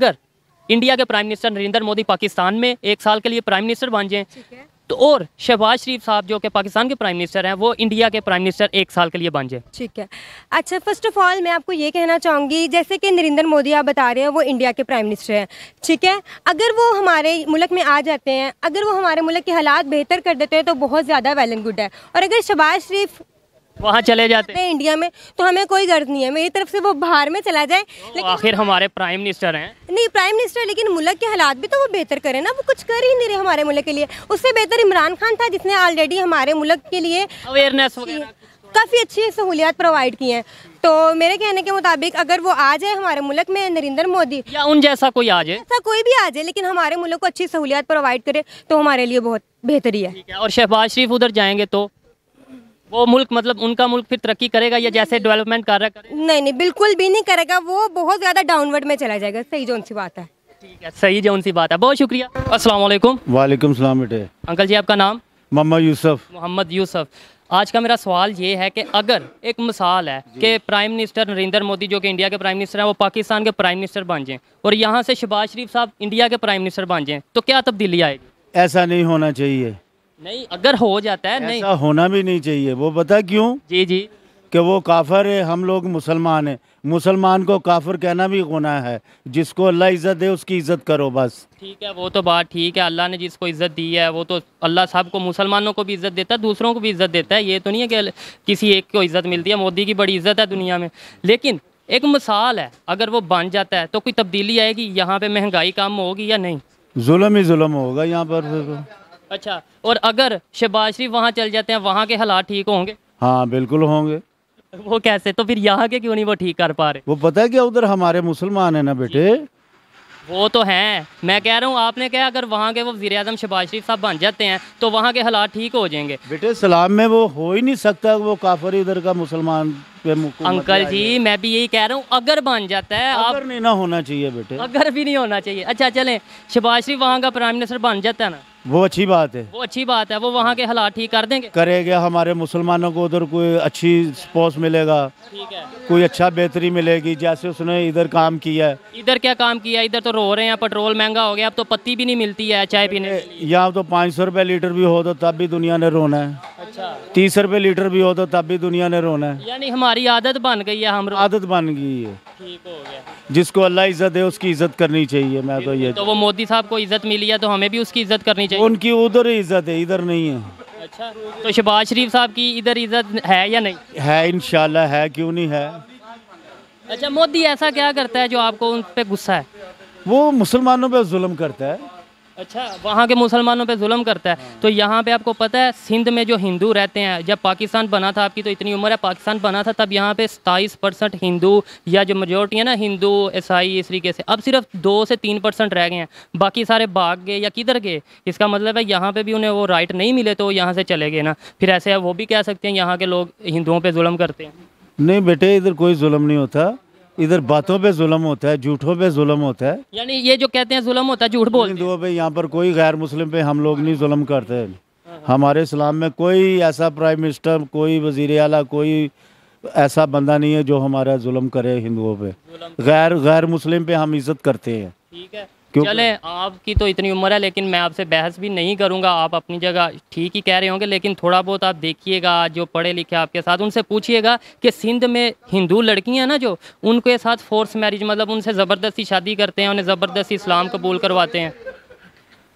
अगर इंडिया के prime minister Narendra Modi Pakistan में एक साल के लिए प्राइम मिनिस्टर बन जाएं तो और शहबाज शरीफ साहब जो कि पाकिस्तान के प्राइम मिनिस्टर हैं वो इंडिया के प्राइम मिनिस्टर एक साल के लिए बन जाए ठीक है अच्छा फर्स्ट ऑफ ऑल मैं आपको ये कहना चाहूँगी जैसे कि नरेंद्र मोदी आप बता रहे हैं वो इंडिया के प्राइम मिनिस्टर हैं ठीक है अगर वो हमारे मुल्क में आ जाते हैं अगर वो हमारे मुल्क के हालात बेहतर कर देते हैं तो बहुत ज़्यादा वेल एंड गुड है और अगर शहबाज शरीफ वहाँ चले जाते हैं इंडिया में तो हमें कोई गर्ज नहीं है मेरी तरफ से वो बाहर में चला जाए लेकिन आखिर हमारे प्राइम मिनिस्टर हैं नहीं प्राइम मिनिस्टर लेकिन मुल्क के हालात भी तो वो बेहतर करें ना वो कुछ कर ही नहीं रहे हमारे मुल्क के लिए उससे बेहतर इमरान खान था जिसने ऑलरेडी हमारे मुल्क के लिए अवेयरनेस काफ़ी अच्छी सहूलियात प्रोवाइड की हैं तो मेरे कहने के मुताबिक अगर वो आ जाए हमारे मुल्क में नरेंद्र मोदी या उन जैसा कोई आ जाए ऐसा कोई भी आ जाए लेकिन हमारे मुल्क को अच्छी सहूलियात प्रोवाइड करे तो हमारे लिए बहुत बेहतरी है और शहबाज शरीफ उधर जाएंगे तो वो मुल्क मतलब उनका मुल्क फिर तरक्की करेगा या जैसे डेवलपमेंट कर रहा है नहीं नहीं बिल्कुल भी नहीं करेगा वो बहुत ज़्यादा डाउनवर्ड में चला जाएगा सही जो सी बात है ठीक है सही जो उनसी बात है बहुत शुक्रिया असला वालेकुम सलाम बेटे अंकल जी आपका नाम मोहम्मद यूसफ मोहम्मद यूसफ आज का मेरा सवाल ये है कि अगर एक मिसाल है कि प्राइम मिनिस्टर नरेंद्र मोदी जो कि इंडिया के प्राइम मिनिस्टर हैं वो पाकिस्तान के प्राइम मिनिस्टर बन जाएं और यहाँ से शबाज शरीफ साहब इंडिया के प्राइम मिनिस्टर बन जाएं तो क्या तब्दीली आएगी ऐसा नहीं होना चाहिए नहीं अगर हो जाता है नहीं होना भी नहीं चाहिए वो बता क्यों जी जी कि वो काफर है हम लोग मुसलमान हैं मुसलमान को काफर कहना भी गुना है जिसको अल्लाह इज़्ज़त दे उसकी इज़्ज़त करो बस ठीक है वो तो बात ठीक है अल्लाह ने जिसको इज़्ज़त दी है वो तो अल्लाह साहब को मुसलमानों को भी इज़्ज़त देता है दूसरों को भी इज़्ज़त देता है ये तो नहीं है कि किसी एक को इज़्ज़त मिलती है मोदी की बड़ी इज़्ज़त है दुनिया में लेकिन एक मिसाल है अगर वो बन जाता है तो कोई तब्दीली आएगी यहाँ पे महंगाई कम होगी या नहीं जुलम ही जुल्म होगा यहाँ पर अच्छा और अगर शहबाज शरीफ वहाँ चल जाते हैं वहाँ के हालात ठीक होंगे हाँ बिल्कुल होंगे वो कैसे तो फिर यहाँ के क्यों नहीं वो ठीक कर पा रहे वो पता है क्या उधर हमारे मुसलमान है ना बेटे वो तो हैं मैं कह रहा हूँ आपने कहा अगर वहाँ के वो वजीर अजम शहबाज शरीफ साहब बन जाते हैं तो वहाँ के हालात ठीक हो जाएंगे बेटे सलाम में वो हो ही नहीं सकता वो काफर इधर का मुसलमान पे अंकल जी मैं भी यही कह रहा हूँ अगर बन जाता है अगर आप नहीं ना होना चाहिए बेटे अगर भी नहीं होना चाहिए अच्छा चले शहबाज शरीफ वहाँ का प्राइम मिनिस्टर बन जाता है ना वो अच्छी बात है वो अच्छी बात है वो वहाँ के हालात ठीक कर देंगे करेंगे हमारे मुसलमानों को उधर कोई अच्छी स्पोर्ट्स मिलेगा ठीक है कोई अच्छा बेहतरी मिलेगी जैसे उसने इधर काम किया है इधर क्या काम किया इधर तो रो रहे हैं पेट्रोल महंगा हो गया अब तो पत्ती भी नहीं मिलती है चाय पीने यहाँ तो पाँच सौ रुपये लीटर भी हो तो तब भी दुनिया ने रोना है अच्छा तीस रुपए लीटर भी हो तो तब भी दुनिया ने रोना है यानी हमारी आदत बन गई है हम आदत बन गई है ठीक हो गया जिसको अल्लाह इज्जत है उसकी इज्जत करनी चाहिए मैं तो ये तो वो मोदी साहब को इज्जत मिली है तो हमें भी उसकी इज्जत करनी चाहिए उनकी उधर ही इज्जत है इधर नहीं है अच्छा तो शहबाज शरीफ साहब की इधर इज्जत है या नहीं है इन है क्यों नहीं है अच्छा मोदी ऐसा क्या करता है जो आपको उन पर गुस्सा है वो मुसलमानों पर जुल्म करता है अच्छा वहाँ के मुसलमानों पे जुल्म करता है हाँ। तो यहाँ पे आपको पता है सिंध में जो हिंदू रहते हैं जब पाकिस्तान बना था आपकी तो इतनी उम्र है पाकिस्तान बना था तब यहाँ पे सताईस परसेंट हिंदू या जो मेजोरिटी है ना हिंदू ईसाई इस तरीके से अब सिर्फ दो से तीन परसेंट रह गए हैं बाकी सारे भाग गए या किधर गए इसका मतलब है यहाँ पर भी उन्हें वो राइट नहीं मिले तो यहाँ से चले गए ना फिर ऐसे वो भी कह सकते हैं यहाँ के लोग हिंदुओं पर म करते हैं नहीं बेटे इधर कोई जुल्म नहीं होता इधर बातों पे जुलम होता है झूठों पे जुलम होता है यानी ये जो कहते हैं जुलम होता है झूठ बोल हिंदुओं पे यहाँ पर कोई गैर मुस्लिम पे हम लोग नहीं जुलम करते हैं हमारे इस्लाम में कोई ऐसा प्राइम मिनिस्टर कोई वजीर अला कोई ऐसा बंदा नहीं है जो हमारा जुलम करे हिंदुओं पे गैर गैर मुस्लिम पे हम इज्जत करते हैं ठीक है क्यों चले आपकी तो इतनी उम्र है लेकिन मैं आपसे बहस भी नहीं करूँगा आप अपनी जगह ठीक ही कह रहे होंगे लेकिन थोड़ा बहुत आप देखिएगा जो पढ़े लिखे आपके साथ उनसे पूछिएगा कि सिंध में हिंदू हैं ना जो उनके साथ फोर्स मैरिज मतलब उनसे ज़बरदस्ती शादी करते हैं उन्हें ज़बरदस्ती इस्लाम कबूल करवाते हैं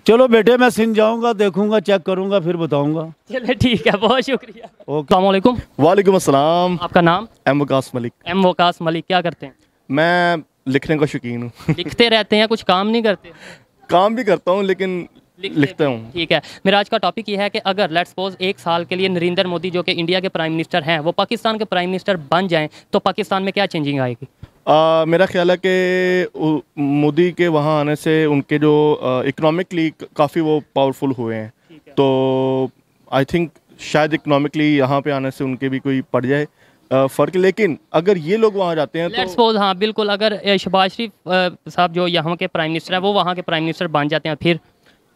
चलो बेटे मैं सिंध जाऊंगा देखूंगा चेक करूंगा फिर बताऊंगा चलो ठीक है बहुत शुक्रिया ओके वालेकुम अस्सलाम आपका नाम एम वकास मलिक एम वकास मलिक क्या करते हैं मैं लिखने का शौकीन हूँ लिखते रहते हैं कुछ काम नहीं करते काम भी करता हूँ लेकिन लिखता हूँ ठीक है मेरा आज का टॉपिक ये है कि अगर लेट सपोज एक साल के लिए नरेंद्र मोदी जो कि इंडिया के प्राइम मिनिस्टर हैं वो पाकिस्तान के प्राइम मिनिस्टर बन जाए तो पाकिस्तान में क्या चेंजिंग आएगी आ, मेरा ख्याल है कि मोदी के वहाँ आने से उनके जो इकोनॉमिकली काफ़ी वो पावरफुल हुए हैं तो आई थिंक शायद इकोनॉमिकली यहाँ पे आने से उनके भी कोई पड़ जाए फ़र्क लेकिन अगर ये लोग वहाँ जाते हैं तो सपोज हाँ बिल्कुल अगर शहबाज शरीफ साहब जो यहाँ के प्राइम मिनिस्टर है वो वहाँ के प्राइम मिनिस्टर बन जाते हैं फिर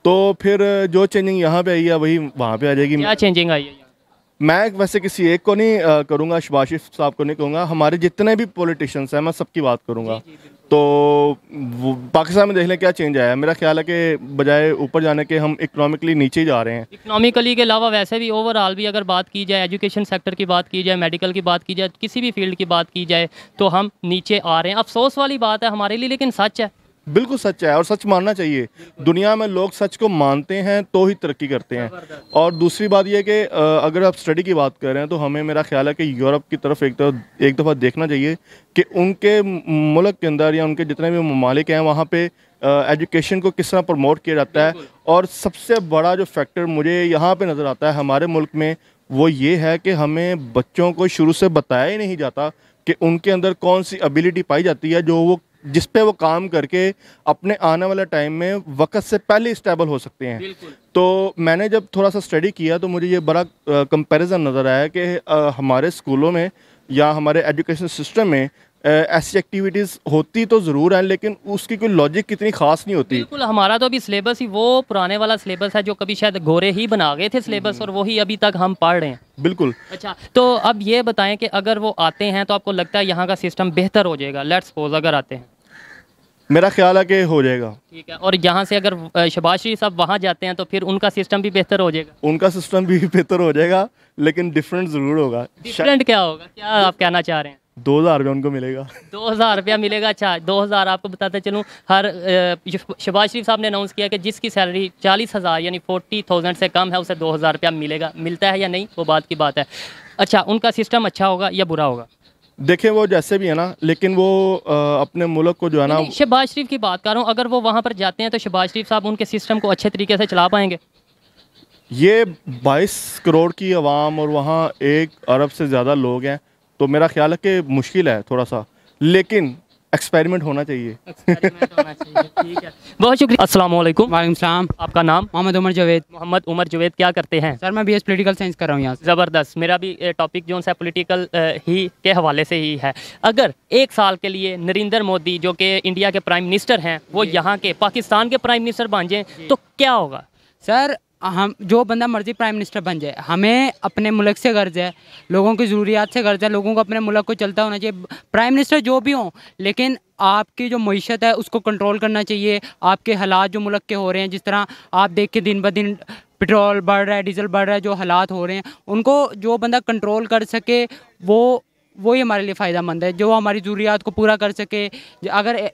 तो फिर जो चेंजिंग यहाँ पे आई है वही वहाँ पे आ जाएगी क्या चेंजिंग आई है मैं वैसे किसी एक को नहीं करूँगा शबाशिफ साहब को नहीं कहूँगा हमारे जितने भी पॉलिटिशियंस हैं मैं सबकी बात करूँगा तो पाकिस्तान में देख लें क्या चेंज आया है मेरा ख्याल है कि बजाय ऊपर जाने के हम इकोनॉमिकली नीचे ही जा रहे हैं इकोनॉमिकली के अलावा वैसे भी ओवरऑल भी अगर बात की जाए एजुकेशन सेक्टर की बात की जाए मेडिकल की बात की जाए किसी भी फील्ड की बात की जाए तो हम नीचे आ रहे हैं अफसोस वाली बात है हमारे लिए लेकिन सच है बिल्कुल सच है और सच मानना चाहिए दुनिया में लोग सच को मानते हैं तो ही तरक्की करते हैं और दूसरी बात यह कि अगर आप स्टडी की बात कर रहे हैं तो हमें मेरा ख्याल है कि यूरोप की तरफ एक तरफ एक दफ़ा देखना चाहिए कि उनके मुल्क के अंदर या उनके जितने भी ममालिक हैं वहाँ पर एजुकेशन को किस तरह प्रमोट किया जाता है और सबसे बड़ा जो फैक्टर मुझे यहाँ पर नज़र आता है हमारे मुल्क में वो ये है कि हमें बच्चों को शुरू से बताया ही नहीं जाता कि उनके अंदर कौन सी एबिलिटी पाई जाती है जो वो जिस पे वो काम करके अपने आने वाले टाइम में वक्त से पहले स्टेबल हो सकते हैं तो मैंने जब थोड़ा सा स्टडी किया तो मुझे ये बड़ा कंपैरिजन नज़र आया कि हमारे स्कूलों में या हमारे एजुकेशन सिस्टम में ऐसी एक्टिविटीज़ होती तो ज़रूर हैं लेकिन उसकी कोई लॉजिक कितनी खास नहीं होती बिल्कुल हमारा तो अभी सिलेबस ही वो पुराने वाला सिलेबस है जो कभी शायद गोरे ही बना गए थे सिलेबस हम्म। और वही अभी तक हम पढ़ रहे हैं बिल्कुल अच्छा तो अब ये बताएं कि अगर वो आते हैं तो आपको लगता है यहाँ का सिस्टम बेहतर हो जाएगा लेट्स सपोज अगर आते हैं मेरा ख्याल है कि हो जाएगा ठीक है और यहाँ से अगर शबाज शरीफ साहब वहाँ जाते हैं तो फिर उनका सिस्टम भी बेहतर हो जाएगा उनका सिस्टम भी बेहतर हो जाएगा लेकिन डिफरेंट ज़रूर होगा डिफरेंट क्या होगा क्या आप कहना चाह रहे हैं दो हज़ार रुपया उनको मिलेगा दो हज़ार रुपया मिलेगा अच्छा दो हज़ार आपको बताते चलूँ हर शबाज शरीफ साहब ने अनाउंस किया कि जिसकी सैलरी चालीस हज़ार यानी फोर्टी थाउजेंड से कम है उसे दो हज़ार रुपया मिलेगा मिलता है या नहीं वो बात की बात है अच्छा उनका सिस्टम अच्छा होगा या बुरा होगा देखें वो जैसे भी है ना लेकिन वो आ, अपने मुल्क को जो है ना शहबाज शरीफ की बात कर रहा हूँ अगर वो वहाँ पर जाते हैं तो शहबाज शरीफ साहब उनके सिस्टम को अच्छे तरीके से चला पाएंगे ये 22 करोड़ की आवाम और वहाँ एक अरब से ज़्यादा लोग हैं तो मेरा ख्याल है कि मुश्किल है थोड़ा सा लेकिन एक्सपेरिमेंट होना चाहिए ठीक है बहुत शुक्रिया असल आपका नाम मोहम्मद उमर जवेद मोहम्मद उमर जवेद क्या करते हैं सर मैं एस पोलिटिकल साइंस कर रहा हूँ यहाँ ज़बरदस्त मेरा भी टॉपिक जो है पोलिटिकल ही के हवाले से ही है अगर एक साल के लिए नरेंद्र मोदी जो कि इंडिया के प्राइम मिनिस्टर हैं वो यहाँ के पाकिस्तान के प्राइम मिनिस्टर बन जाए तो क्या होगा सर हम जो बंदा मर्जी प्राइम मिनिस्टर बन जाए हमें अपने मुल्क से गर्ज है लोगों की ज़रूरियात से गर्ज है लोगों को अपने मुल्क को चलता होना चाहिए प्राइम मिनिस्टर जो भी हो लेकिन आपकी जो मीशत है उसको कंट्रोल करना चाहिए आपके हालात जो मुल्क के हो रहे हैं जिस तरह आप देख के दिन ब दिन पेट्रोल बढ़ रहा है डीजल बढ़ रहा है जो हालात हो रहे हैं उनको जो बंदा कंट्रोल कर सके वो वही हमारे लिए फ़ायदा है जो हमारी ज़रूरियात को पूरा कर सके अगर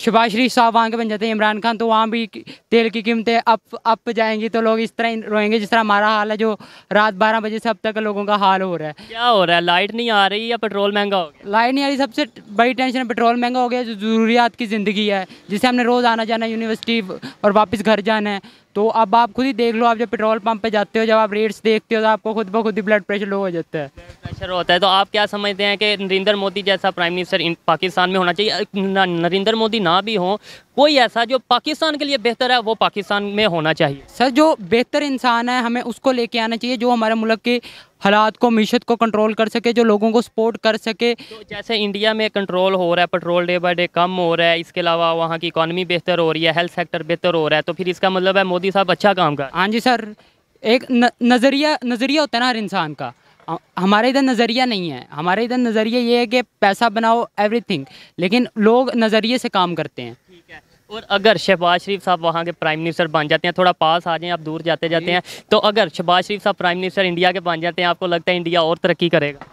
शबाज शरीफ साहब वहाँ के बन जाते हैं इमरान खान तो वहाँ भी तेल की कीमतें अप अप जाएंगी तो लोग इस तरह रोएंगे जिस तरह हमारा हाल है जो रात बारह बजे से अब तक लोगों का हाल हो रहा है क्या हो रहा है लाइट नहीं आ रही या पेट्रोल महंगा हो गया लाइट नहीं आ रही सबसे बड़ी टेंशन है पेट्रोल महंगा हो गया जो ज़रूरियात की ज़िंदगी है जिसे हमने रोज़ आना जाना यूनिवर्सिटी और वापस घर जाना है तो अब आप खुद ही देख लो आप जब पेट्रोल पंप पे जाते हो जब आप रेट्स देखते हो तो आपको खुद ब खुद ही ब्लड प्रेशर लो हो जाता है प्रेशर होता है तो आप क्या समझते हैं कि नरेंद्र मोदी जैसा प्राइम मिनिस्टर पाकिस्तान में होना चाहिए नरेंद्र मोदी ना भी हो कोई ऐसा जो पाकिस्तान के लिए बेहतर है वो पाकिस्तान में होना चाहिए सर जो बेहतर इंसान है हमें उसको लेके आना चाहिए जो हमारे मुल्क के हालात को मीशत को कंट्रोल कर सके जो लोगों को सपोर्ट कर सके तो जैसे इंडिया में कंट्रोल हो रहा है पेट्रोल डे बाई डे कम हो रहा है इसके अलावा वहाँ की इकानमी बेहतर हो रही है हेल्थ सेक्टर बेहतर हो रहा है तो फिर इसका मतलब है मोदी साहब अच्छा काम कर हाँ जी सर एक नज़रिया नज़रिया होता है ना हर इंसान का हमारे इधर नज़रिया नहीं है हमारे इधर नज़रिया ये है कि पैसा बनाओ एवरीथिंग लेकिन लोग नज़रिए से काम करते हैं ठीक है और अगर शहबाज शरीफ साहब वहाँ के प्राइम मिनिस्टर बन जाते हैं थोड़ा पास आ जाएं आप दूर जाते जाते हैं तो अगर शहबाज शरीफ साहब प्राइम मिनिस्टर इंडिया के बन जाते हैं आपको लगता है इंडिया और तरक्की करेगा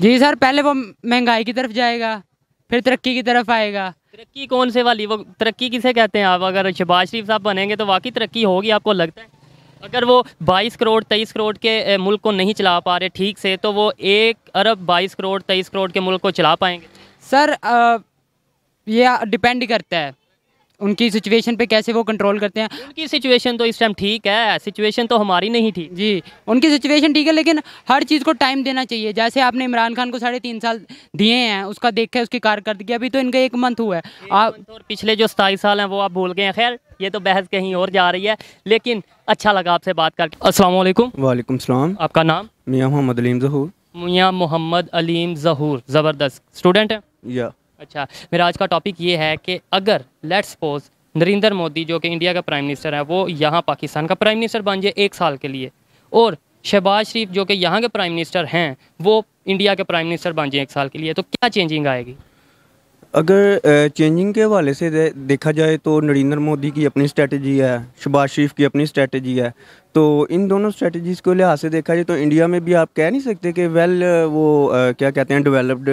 जी सर पहले वो महंगाई की तरफ जाएगा फिर तरक्की की तरफ आएगा तरक्की कौन से वाली वो तरक्की किसे कहते हैं आप अगर शहबाज शरीफ साहब बनेंगे तो वाकई तरक्की होगी आपको लगता है अगर वो 22 करोड़ 23 करोड़ के मुल्क को नहीं चला पा रहे ठीक से तो वो एक अरब 22 करोड़ 23 करोड़ के मुल्क को चला पाएंगे सर आ, ये डिपेंड करता है उनकी सिचुएशन पे कैसे वो कंट्रोल करते हैं उनकी सिचुएशन तो इस टाइम ठीक है सिचुएशन तो हमारी नहीं थी जी उनकी सिचुएशन ठीक है लेकिन हर चीज़ को टाइम देना चाहिए जैसे आपने इमरान खान को साढ़े तीन साल दिए हैं उसका देखा है उसकी कारकर्दगी अभी तो इनका एक मंथ हुआ है आप और पिछले जो सताईस साल हैं वो आप भूल गए हैं खैर ये तो बहस कहीं और जा रही है लेकिन अच्छा लगा आपसे बात करके असल वालेकुम सलाम आपका नाम मियाँ मोहम्मद अलीम जहूर मियाँ मोहम्मद अलीम जहूर ज़बरदस्त स्टूडेंट है या अच्छा मेरा आज का टॉपिक ये है कि अगर लेट्स सपोज नरेंद्र मोदी जो कि इंडिया का प्राइम मिनिस्टर है वो यहाँ पाकिस्तान का प्राइम मिनिस्टर बन जाए एक साल के लिए और शहबाज शरीफ जो कि यहाँ के प्राइम मिनिस्टर हैं वो इंडिया के प्राइम मिनिस्टर बन जाए एक साल के लिए तो क्या चेंजिंग आएगी अगर चेंजिंग के हवाले से दे, देखा जाए तो नरेंद्र मोदी की अपनी स्ट्रेटजी है शबाज शरीफ की अपनी स्ट्रेटजी है तो इन दोनों स्ट्रेटजीज़ को लिहाज से देखा जाए तो इंडिया में भी आप कह नहीं सकते कि वेल वो आ, क्या कहते हैं डेवलप्ड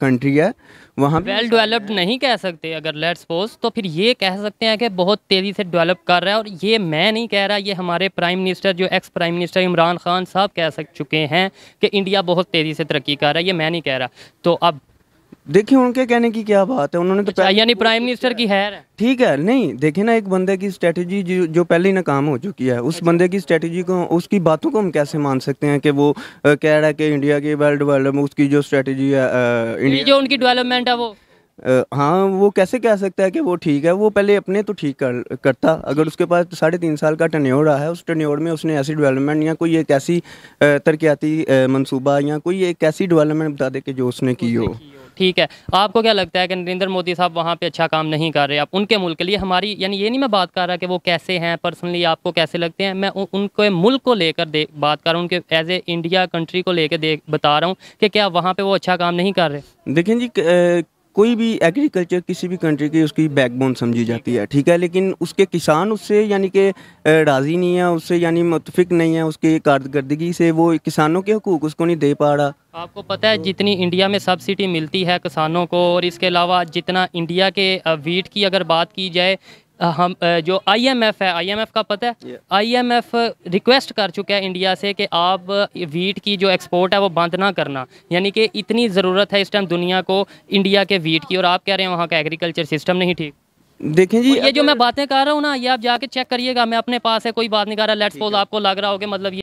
कंट्री है वहाँ वेल डेवलप्ड नहीं कह सकते अगर लेट्स सपोज तो फिर ये कह सकते हैं कि बहुत तेज़ी से डेवलप कर रहा है और ये मैं नहीं कह रहा ये हमारे प्राइम मिनिस्टर जो ex prime minister Imran Khan साहब कह सक चुके हैं कि इंडिया बहुत तेज़ी से तरक्की कर रहा है ये मैं नहीं कह रहा तो अब देखिए उनके कहने की क्या बात है उन्होंने तो अच्छा, यानी प्राइम मिनिस्टर की है ठीक है नहीं देखिए ना एक बंदे की स्ट्रेटजी जो जो पहले ही नाकाम हो चुकी है उस अच्छा। बंदे की स्ट्रेटजी को उसकी बातों को हम कैसे मान सकते हैं कि वो कह रहा है कि इंडिया के वर्ल्ड वर्ल्ड में उसकी जो स्ट्रेटजी है इंडिया जो उनकी डेवलपमेंट है वो आ, हाँ वो कैसे कह सकता है कि वो ठीक है वो पहले अपने तो ठीक कर करता अगर उसके पास साढ़े तीन साल का टन्योर रहा है उस टन्योर में उसने ऐसी डेवलपमेंट या कोई एक ऐसी तरक्याती मनसूबा या कोई एक ऐसी डेवलपमेंट बता दे कि जो उसने की हो ठीक है आपको क्या लगता है कि नरेंद्र मोदी साहब वहाँ पे अच्छा काम नहीं कर रहे आप उनके मुल्क के लिए हमारी यानी ये नहीं मैं बात कर रहा कि वो कैसे हैं पर्सनली आपको कैसे लगते हैं मैं उनके मुल्क को लेकर बात कर रहा हूँ उनके एज ए इंडिया कंट्री को लेकर बता रहा हूँ कि क्या वहाँ पर वो अच्छा काम नहीं कर रहे देखें जी कोई भी एग्रीकल्चर किसी भी कंट्री की उसकी बैकबोन समझी जाती है ठीक है लेकिन उसके किसान उससे यानी कि राज़ी नहीं है उससे यानी मुतफिक नहीं है उसके कारदगी से वो किसानों के हकूक उसको नहीं दे पा रहा आपको पता है जितनी इंडिया में सब्सिडी मिलती है किसानों को और इसके अलावा जितना इंडिया के वीट की अगर बात की जाए हम जो आईएमएफ है आईएमएफ का पता है आईएमएफ रिक्वेस्ट कर चुका है इंडिया से कि आप वीट की जो एक्सपोर्ट है वो बंद ना करना यानी कि इतनी ज़रूरत है इस टाइम दुनिया को इंडिया के वीट की और आप कह रहे हैं वहाँ का एग्रीकल्चर सिस्टम नहीं ठीक देखें जी ये जो मैं बातें कर रहा हूँ ना ये आप जाके चेक करिएगा मैं अपने पास है कोई बात नहीं कर रहा लेट्स आपको लग रहा होगा मतलब